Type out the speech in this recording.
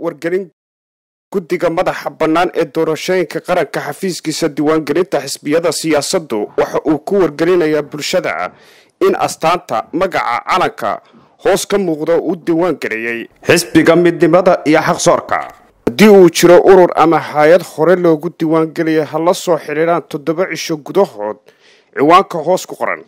wargelin guddiga madaxa bannaan ee doorashooyinka qaranka xafiiskiisa diiwaangelinta xisbiyada siyaasaddu waxa uu ku wargelinayaa bulshada in astaanta magaca calanka hoos ka muuqdo u diiwaangeliyey xisbiga midnimada iyo xaqsoorka haddii uu jiro urur ama hay-ad hore loogu diiwaangeliyay ha la soo xidhiidhaan toddoba cisho gudahood ciwaanka hoos ku qoran